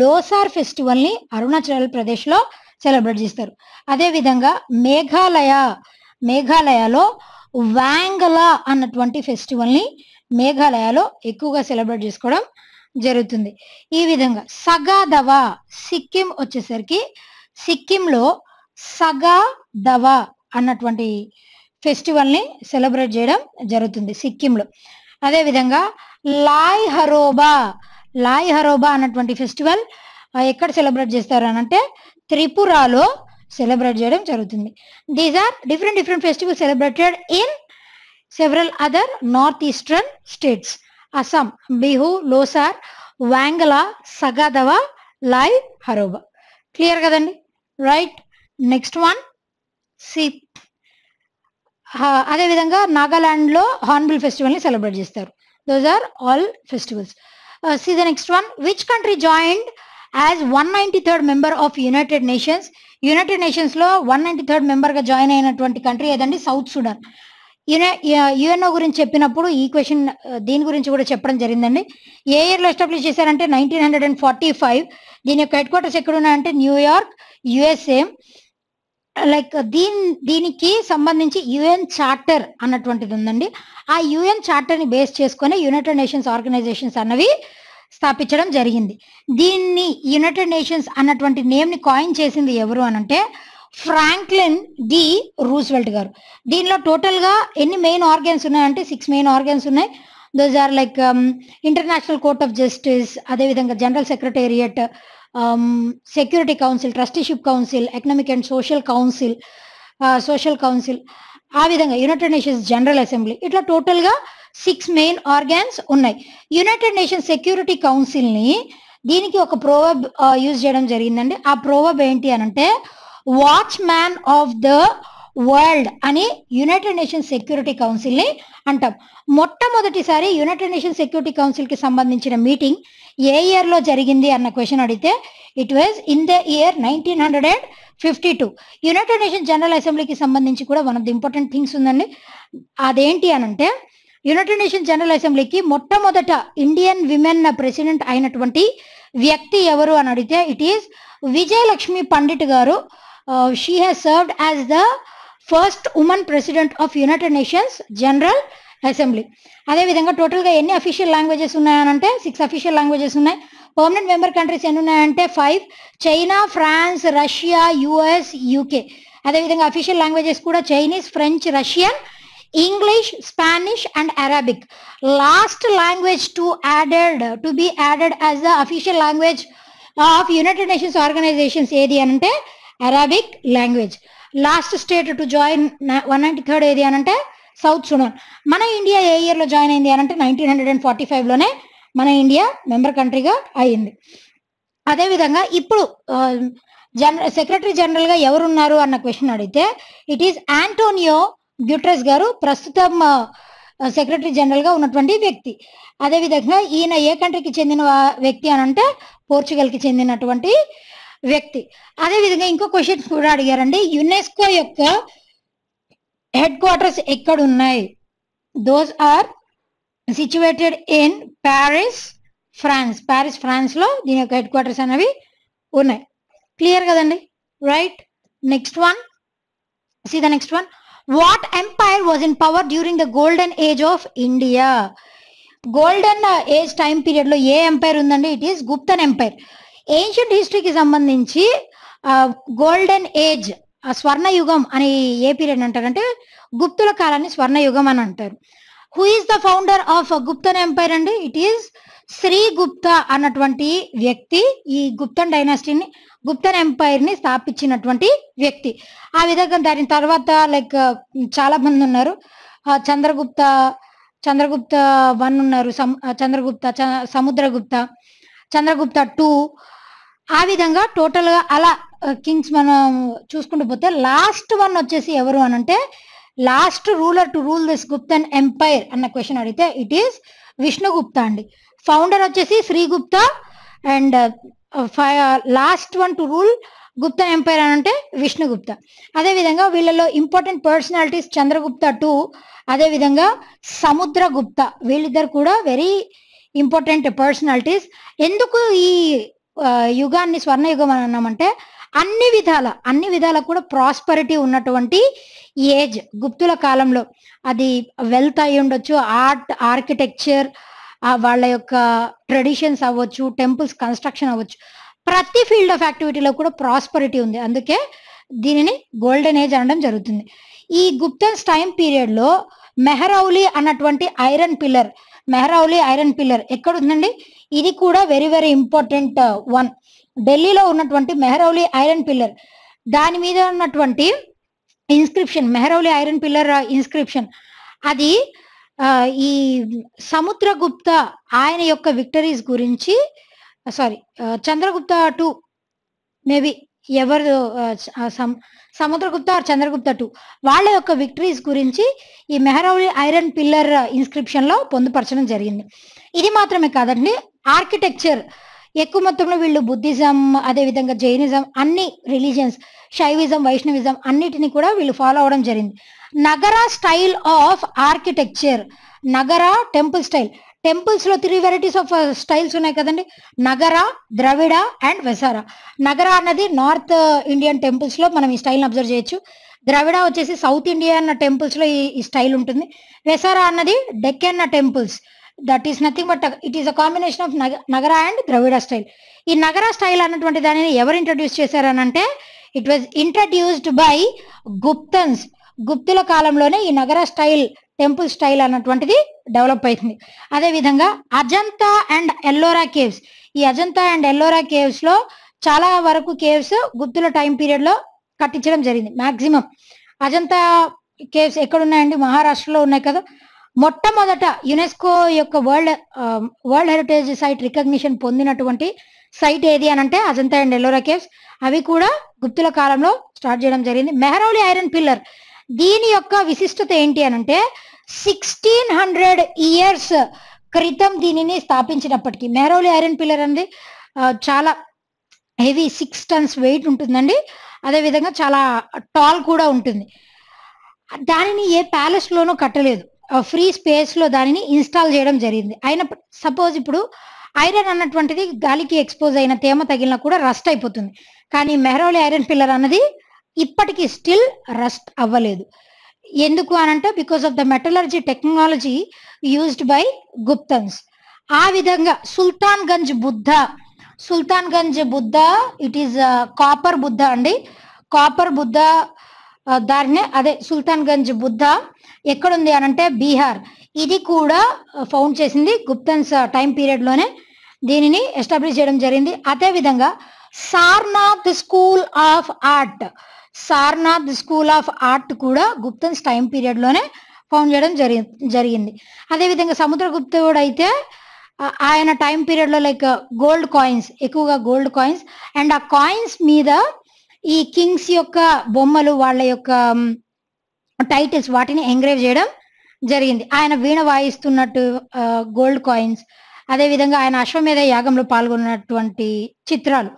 లోసార్ ఫెస్టివల్ని అరుణాచల్ ప్రదేశ్లో సెలబ్రేట్ చేస్తారు అదేవిధంగా మేఘాలయ మేఘాలయలో వ్యాంగలా అన్నటువంటి ఫెస్టివల్ని మేఘాలయలో ఎక్కువగా సెలబ్రేట్ చేసుకోవడం జరుగుతుంది ఈ విధంగా సగాదవా సిక్కిం వచ్చేసరికి సిక్కింలో సగా దవా అన్నటువంటి ఫెస్టివల్ని సెలబ్రేట్ చేయడం జరుగుతుంది సిక్కింలో అదేవిధంగా లాయ్ హరోబా లాయ్ హరోబా అన్నటువంటి ఫెస్టివల్ ఎక్కడ సెలబ్రేట్ చేస్తారు అనంటే త్రిపురలో సెలబ్రేట్ చేయడం జరుగుతుంది these are different different festival celebrated in several other north eastern states Assam Bihu Losar Wangala Sagadawa Lai Haraoba clear కదండి రైట్ నెక్స్ట్ వన్ సిప్ అదేవిధంగా నాగాలాండ్లో హార్న్బిల్ ఫెస్టివల్ని సెలబ్రేట్ చేస్తారు those are all festivals see the next one which country joined as one ninety third member of united nations united nations లో one ninety third member గా join అయినటువంటి country ఏదండి south Sudan UNO గురించి చెప్పినప్పుడు ఈ question దీని గురించి కూడా చెప్పడం జరిగిందండి ఏ ఇయర్లో ఎస్టాబ్లిష్ చేశారంటే nineteen hundred and forty five దీని యొక్క హెడ్ క్వార్టర్స్ ఎక్కడున్నాయంటే న్యూయార్క్ యుఎస్ఏ లైక్ దీని దీనికి సంబంధించి యుఎన్ చార్టర్ అన్నటువంటిది ఉందండి ఆ యుఎన్ చార్టర్ని బేస్ చేసుకొని యునైటెడ్ నేషన్స్ ఆర్గనైజేషన్స్ అన్నవి స్థాపించడం జరిగింది దీన్ని యునైటెడ్ నేషన్స్ అన్నటువంటి నేమ్ని కాయిన్ చేసింది ఎవరు అనంటే ఫ్రాంక్లిన్ డి రూస్వెల్ట్ గారు దీనిలో టోటల్గా ఎన్ని మెయిన్ ఆర్గన్స్ ఉన్నాయంటే సిక్స్ మెయిన్ ఆర్గన్స్ ఉన్నాయి those are like international court of justice అదేవిధంగా general secretariat security council trusteeship council economic and social council social council ఆ విధంగా యునైటెడ్ నేషన్స్ జనరల్ అసెంబ్లీ ఇట్లా టోటల్గా సిక్స్ మెయిన్ ఆర్గాన్స్ ఉన్నాయి united nation security కౌన్సిల్ని దీనికి ఒక ప్రోవబ్ యూజ్ చేయడం జరిగిందండి ఆ ప్రోవబ్ ఏంటి అనంటే watchman of the world అని యునైటెడ్ నేషన్స్ సెక్యూరిటీ కౌన్సిల్ని అంటాం మొట్టమొదటిసారి యునైటెడ్ నేషన్స్ సెక్యూరిటీ కౌన్సిల్కి సంబంధించిన మీటింగ్ ఏ ఇయర్లో జరిగింది అన్న క్వశ్చన్ అడిగితే it was in the year nineteen hundred and fifty two united nation general అసెంబ్లీకి సంబంధించి కూడా one of the important things ఉందండి అదేంటి అనంటే యునైటెడ్ నేషన్ జనరల్ అసెంబ్లీకి మొట్టమొదట ఇండియన్ విమెన్ ప్రెసిడెంట్ అయినటువంటి వ్యక్తి ఎవరు అని అడిగితే it is Vijayalakshmi Pandit garu she has served as the first women president of united nations general assembly అదేవిధంగా టోటల్గా ఎన్ని అఫీషియల్ లాంగ్వేజెస్ ఉన్నాయనంటే సిక్స్ అఫీషియల్ లాంగ్వేజెస్ ఉన్నాయి పర్మనెంట్ మెంబర్ కంట్రీస్ ఎన్ని ఉన్నాయంటే five China France Russia US UK అదేవిధంగా అఫీషియల్ లాంగ్వేజెస్ కూడా Chinese French Russian English Spanish and Arabic. Last language to added to be added as the official language of united nations organizations ఏది అని అంటే Arabic language last state to join one ninety third ఏది అని అంటే south Sudan మన India ఏ ఇయర్లో join అయింది అని అంటే నైన్టీన్ హండ్రెడ్ అండ్ ఫార్టీ ఫైవ్లోనే మన ఇండియా మెంబర్ కంట్రీగా అయింది అదేవిధంగా ఇప్పుడు జనరల్ సెక్రటరీ జనరల్గా ఎవరున్నారు అన్న క్వశ్చన్ అడిగితే ఇట్ ఈస్ ఆంటోనియో గ్యుట్రెస్ గారు ప్రస్తుతం సెక్రటరీ జనరల్ గా ఉన్నటువంటి వ్యక్తి అదేవిధంగా ఈయన ఏ కంట్రీకి చెందిన వ్యక్తి అని అంటే పోర్చుగల్ కి చెందినటువంటి వ్యక్తి అదేవిధంగా ఇంకో క్వశ్చన్ కూడా అడిగారండి యునెస్కో యొక్క హెడ్ క్వార్టర్స్ ఎక్కడ ఉన్నాయి those are situated in Paris France Paris France లో దీని యొక్క హెడ్ క్వార్టర్స్ అనేవి ఉన్నాయి క్లియర్ కదండి right next one see the next one what empire was in power during the golden age of India golden age time పీరియడ్లో ఏ empire ఉందండి it is Guptan empire ancient హిస్టరీకి సంబంధించి గోల్డెన్ ఏజ్ స్వర్ణ యుగం అని ఏ పీరియడ్ అంటారంటే గుప్తుల కాలాన్ని స్వర్ణయుగం అని అంటారు who is the founder of Guptan empire అండి ఇట్ ఈస్ శ్రీ గుప్త అన్నటువంటి వ్యక్తి ఈ గుప్తన్ డైనాసిటీని గుప్తన్ ఎంపైర్ ని స్థాపించినటువంటి వ్యక్తి ఆ విధంగా దాని తర్వాత లైక్ చాలా మంది ఉన్నారు చంద్రగుప్త చంద్రగుప్త వన్ ఉన్నారు చంద్రగుప్త సముద్రగుప్త చంద్రగుప్త టూ ఆ విధంగా టోటల్ గా అలా కింగ్స్ మనం చూసుకుంటూ పోతే లాస్ట్ వన్ వచ్చేసి ఎవరు అనంటే last ruler to rule this Guptan empire అన్న క్వశ్చన్ అడిగితే ఇట్ ఈస్ విష్ణుగుప్త అండి ఫౌండర్ వచ్చేసి Srigupta and last one to rule Gupta empire అని అంటే విష్ణుగుప్త అదేవిధంగా వీళ్ళలో ఇంపార్టెంట్ పర్సనాలిటీస్ చంద్రగుప్త టూ అదేవిధంగా సముద్రగుప్త వీళ్ళిద్దరు కూడా వెరీ ఇంపార్టెంట్ పర్సనాలిటీస్ ఎందుకు ఈ uh, యుగాన్ని స్వర్ణయుగం అని అన్నామంటే అన్ని విధాల అన్ని విధాల కూడా ప్రాస్పరిటీ ఉన్నటువంటి ఏజ్ గుప్తుల కాలంలో అది వెల్త్ అయి ఉండొచ్చు ఆర్ట్ ఆర్కిటెక్చర్ ఆ వాళ్ళ యొక్క ట్రెడిషన్స్ అవ్వచ్చు టెంపుల్స్ కన్స్ట్రక్షన్ అవ్వచ్చు ప్రతి ఫీల్డ్ ఆఫ్ యాక్టివిటీలో కూడా ప్రాస్పరిటీ ఉంది అందుకే దీనిని గోల్డెన్ ఏజ్ అనడం జరుగుతుంది ఈ గుప్తన్స్ టైం పీరియడ్లో మెహరౌలి అన్నటువంటి iron pillar Mehrauli iron pillar ఎక్కడ ఉందండి ఇది కూడా వెరీ వెరీ ఇంపార్టెంట్ వన్ ఢిల్లీలో ఉన్నటువంటి మెహరౌలి ఐరన్ పిల్లర్ దాని మీద ఉన్నటువంటి inscription Mehrauli iron pillar inscription అది ఈ సముద్రగుప్త ఆయన యొక్క విక్టరీస్ గురించి సారీ చంద్రగుప్త టూ మేబీ ఎవరు సముద్రగుప్త ఆర్ చంద్రగుప్త టూ వాళ్ళ యొక్క విక్టరీస్ గురించి ఈ మెహరౌలి ఐరన్ పిల్లర్ ఇన్స్క్రిప్షన్ లో పొందుపరచడం జరిగింది ఇది మాత్రమే కాదండి ఆర్కిటెక్చర్ ఎక్కువ మొత్తంలో వీళ్ళు బుద్ధిజం అదేవిధంగా జైనిజం అన్ని రిలీజియన్స్ శైవిజం వైష్ణవిజం అన్నిటిని కూడా వీళ్ళు ఫాలో అవడం జరిగింది Nagara style of architecture Nagara temple style టెంపుల్స్లో త్రీ వెరైటీస్ ఆఫ్ స్టైల్స్ ఉన్నాయి కదండి నగర ద్రవిడ అండ్ వెసార నగర అన్నది నార్త్ ఇండియన్ టెంపుల్స్లో మనం ఈ స్టైల్ని అబ్జర్వ్ చేయొచ్చు ద్రవిడ వచ్చేసి సౌత్ ఇండియన్ టెంపుల్స్లో ఈ స్టైల్ ఉంటుంది వెసారా అన్నది Deccan temples that is nothing but it is a combination of Nagara and Dravida style ఈ నగర స్టైల్ అన్నటువంటి దానిని ఎవరు ఇంట్రడ్యూస్ చేశారనంటే it was introduced by Guptans గుప్తుల కాలంలోనే ఈ నగర స్టైల్ టెంపుల్ స్టైల్ అన్నటువంటిది డెవలప్ అవుతుంది అదేవిధంగా అజంతా అండ్ ఎల్లోరా కేవ్స్ ఈ అజంతా అండ్ ఎల్లోరా కేవ్స్ లో చాలా వరకు కేవ్స్ గుప్తుల టైం పీరియడ్ లో కట్టించడం జరిగింది మాక్సిమం అజంతా కేవ్స్ ఎక్కడ ఉన్నాయండి మహారాష్ట్రలో ఉన్నాయి కదా మొట్టమొదట యునెస్కో యొక్క world world heritage site recognition పొందినటువంటి సైట్ ఏది అని అంటే అజంతా అండ్ ఎల్లోరా కేవ్స్ అవి కూడా గుప్తుల కాలంలో స్టార్ట్ చేయడం జరిగింది మెహరౌలి ఐరన్ పిల్లర్ దీని యొక్క విశిష్టత ఏంటి అని అంటే సిక్స్టీన్ హండ్రెడ్ ఇయర్స్ క్రితం దీనిని స్థాపించినప్పటికీ మెహరౌలి ఐరన్ పిల్లర్ అనేది చాలా హెవీ సిక్స్ టన్స్ వెయిట్ ఉంటుందండి అదేవిధంగా చాలా టాల్ కూడా ఉంటుంది దానిని ఏ ప్యాలెస్లోనూ కట్టలేదు ఫ్రీ స్పేస్లో దానిని ఇన్స్టాల్ చేయడం జరిగింది అయిన సపోజ్ ఇప్పుడు ఐరన్ అన్నటువంటిది గాలికి ఎక్స్పోజ్ అయిన తేమ తగిలినా కూడా రస్ట్ అయిపోతుంది కానీ మెహరౌలి ఐరన్ పిల్లర్ అన్నది ఇప్పటికీ స్టిల్ రస్ట్ అవ్వలేదు ఎందుకు అనంటే because of the metallurgy technology used by Guptans ఆ విధంగా Sultanganj Buddha Sultanganj Buddha it is copper Buddha అండి కాపర్ బుద్ధ దారినే అదే సుల్తాన్ గంజ్ బుద్ధ ఎక్కడుంది అని అంటే బీహార్ ఇది కూడా ఫౌండ్ చేసింది గుప్తన్స్ టైం పీరియడ్లోనే దీనిని ఎస్టాబ్లిష్ చేయడం జరిగింది అదేవిధంగా Sarnath school of art Sarnath school of art కూడా గుప్తన్స్ టైం పీరియడ్లోనే ఫౌండ్ చేయడం జరిగి జరిగింది అదేవిధంగా సముద్రగుప్తుడు అయితే ఆయన టైం పీరియడ్లో లైక్ గోల్డ్ కాయిన్స్ ఎక్కువగా గోల్డ్ కాయిన్స్ అండ్ ఆ కాయిన్స్ మీద ఈ కింగ్స్ యొక్క బొమ్మలు వాళ్ళ యొక్క టైటిల్స్ వాటిని ఎంగ్రేవ్ చేయడం జరిగింది ఆయన వీణ వాయిస్తున్నట్టు గోల్డ్ కాయిన్స్ అదేవిధంగా ఆయన అశ్వమేధ యాగంలో పాల్గొన్నటువంటి చిత్రాలు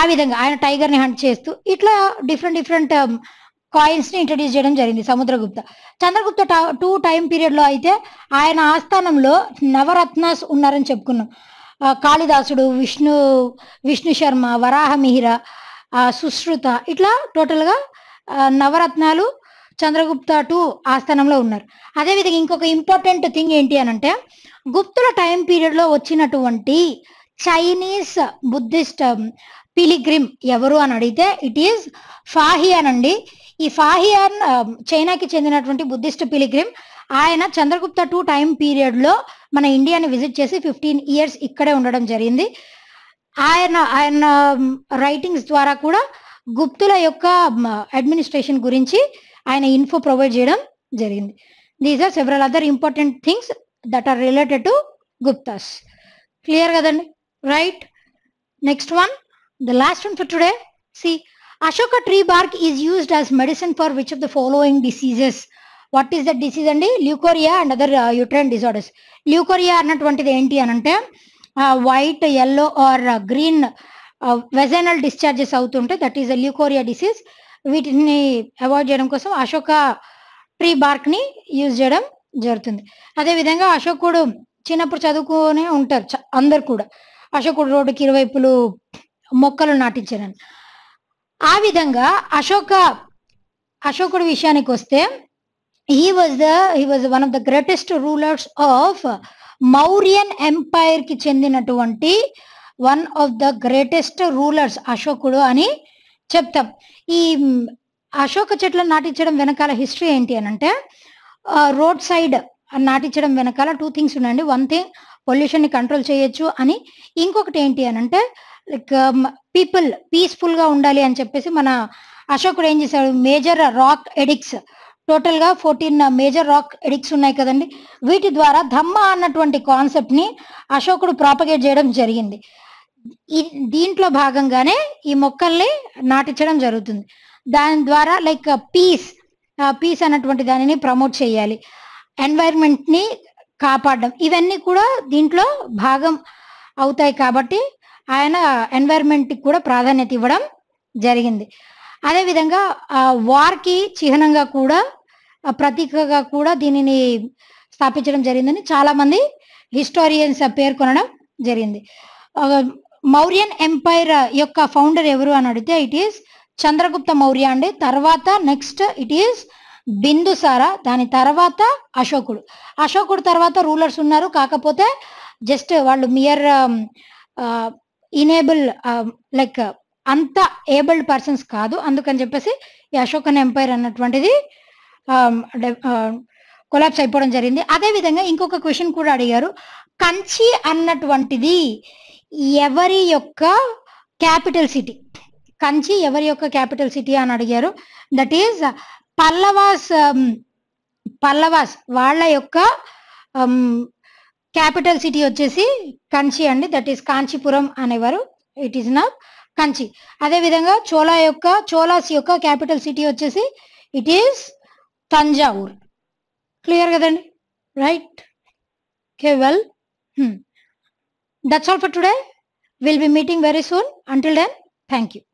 ఆ విధంగా ఆయన టైగర్ని హంట్ చేస్తూ ఇట్లా డిఫరెంట్ డిఫరెంట్ కాయిన్స్ ని ఇంట్రడ్యూస్ చేయడం జరిగింది సముద్రగుప్త చంద్రగుప్త టూ టైం పీరియడ్లో అయితే ఆయన ఆస్థానంలో నవరత్నాస్ ఉన్నారని చెప్పుకున్నాం కాళిదాసుడు విష్ణు విష్ణు శర్మ వరాహమిహిర సుశ్రుత ఇట్లా టోటల్గా నవరత్నాలు చంద్రగుప్త టూ ఆస్థానంలో ఉన్నారు అదేవిధంగా ఇంకొక ఇంపార్టెంట్ థింగ్ ఏంటి అని అంటే గుప్తుల టైం పీరియడ్లో వచ్చినటువంటి చైనీస్ బుద్ధిస్ట్ పిలిగ్రిమ్ ఎవరు అని అడిగితే ఇట్ ఈస్ ఫాహియాన్ అండి ఈ ఫాహియాన్ చైనాకి um, చెందినటువంటి బుద్ధిస్ట్ పిలిగ్రిమ్ ఆయన చంద్రగుప్త టూ టైం పీరియడ్లో మన ఇండియాని విజిట్ చేసి ఫిఫ్టీన్ ఇయర్స్ ఇక్కడే ఉండడం జరిగింది ఆయన ఆయన రైటింగ్స్ ద్వారా కూడా గుప్తుల యొక్క అడ్మినిస్ట్రేషన్ గురించి ఆయన ఇన్ఫో ప్రొవైడ్ చేయడం జరిగింది these are several other important things that are related to Guptas clear కదండి right next one the last one for today see Ashoka tree bark is used as medicine for which of the following diseases what is the disease అండి leucorrhoea and other uterine disorders leucorrhoea అన్నటువంటిది ఏంటి అని అంటే white yellow or green vaginal discharges అవుతుంటే that is leucorrhoea disease వీటిని avoid చేయడం కోసం Ashoka tree bark ని యూజ్ చేయడం జరుగుతుంది అదే విధంగా అశోకుడు చిన్నప్పుడు చదువుకునే ఉంటారు అందరు కూడా అశోకుడు రోడ్డుకి ఇరువైపులు మొక్కలు నాటించారని ఆ విధంగా అశోక అశోకుడి విషయానికి వస్తే he was the he was one of the greatest rulers of Mauryan empire కి చెందినటువంటి one of the greatest rulers అశోకుడు అని చెప్తాం ఈ అశోక చెట్లను నాటించడం వెనకాల హిస్టరీ ఏంటి అని అంటే రోడ్ సైడ్ నాటించడం వెనకాల టూ థింగ్స్ ఉన్నాయండి వన్ థింగ్ పొల్యూషన్ని కంట్రోల్ చేయొచ్చు అని ఇంకొకటి ఏంటి అని అంటే లైక్ పీపుల్ పీస్ఫుల్గా ఉండాలి అని చెప్పేసి మన అశోకుడు ఏం చేశాడు మేజర్ రాక్ ఎడిక్స్ టోటల్గా ఫోర్టీన్ మేజర్ రాక్ ఎడిక్స్ ఉన్నాయి కదండి వీటి ద్వారా ధమ్మ అన్నటువంటి కాన్సెప్ట్ని అశోకుడు ప్రాపగేట్ చేయడం జరిగింది దీంట్లో భాగంగానే ఈ మొక్కల్ని నాటించడం జరుగుతుంది దాని ద్వారా లైక్ పీస్ పీస్ అన్నటువంటి దానిని ప్రమోట్ చేయాలి ని కాపాడడం ఇవన్నీ కూడా దీంట్లో భాగం అవుతాయి కాబట్టి ఆయన ఎన్వైర్న్మెంట్కి కూడా ప్రాధాన్యత ఇవ్వడం జరిగింది అదేవిధంగా వార్కి చిహ్నంగా కూడా ప్రతీకగా కూడా దీనిని స్థాపించడం జరిగిందని చాలా మంది హిస్టోరియన్స్ పేర్కొనడం జరిగింది మౌర్యన్ ఎంపైర్ యొక్క ఫౌండర్ ఎవరు అని అడిగితే ఇట్ ఈస్ చంద్రగుప్త మౌర్య అండి తర్వాత నెక్స్ట్ ఇట్ ఈస్ బిందుసార దాని తర్వాత అశోకుడు అశోకుడు తర్వాత రూలర్స్ ఉన్నారు కాకపోతే జస్ట్ వాళ్ళు మియర్ ఇనేబుల్ లైక్ అంత ఏబుల్డ్ పర్సన్స్ కాదు అందుకని చెప్పేసి ఈ అశోకన్ ఎంపైర్ అన్నటువంటిది కొలాప్స్ um, um, అయిపోవడం జరిగింది అదేవిధంగా ఇంకొక క్వశ్చన్ కూడా అడిగారు కంచి అన్నటువంటిది ఎవరి యొక్క క్యాపిటల్ సిటీ కంచి ఎవరి యొక్క క్యాపిటల్ సిటీ అని అడిగారు that is Pallavas um, Pallavas వాళ్ళ యొక్క క్యాపిటల్ సిటీ వచ్చేసి కంచి అండి దట్ ఈస్ కాంచీపురం అనేవారు ఇట్ ఈస్ నా కంచి అదేవిధంగా చోళా యొక్క చోళాస్ యొక్క క్యాపిటల్ సిటీ వచ్చేసి ఇట్ ఈస్ తంజావూర్ క్లియర్ కదండి right okay well that's all for today will be meeting very soon until then thank you